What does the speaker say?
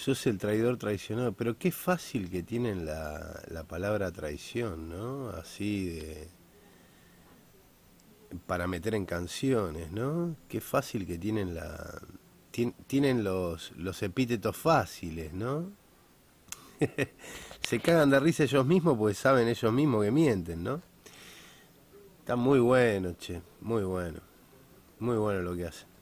Sos el traidor traicionado, pero qué fácil que tienen la, palabra traición, ¿no? Así de... para meter en canciones, ¿no? Qué fácil que tienen la... tienen los, los epítetos fáciles, ¿no? Se cagan de risa ellos mismos porque saben ellos mismos que mienten, ¿no? Está muy bueno, che, muy bueno. Muy bueno lo que hacen.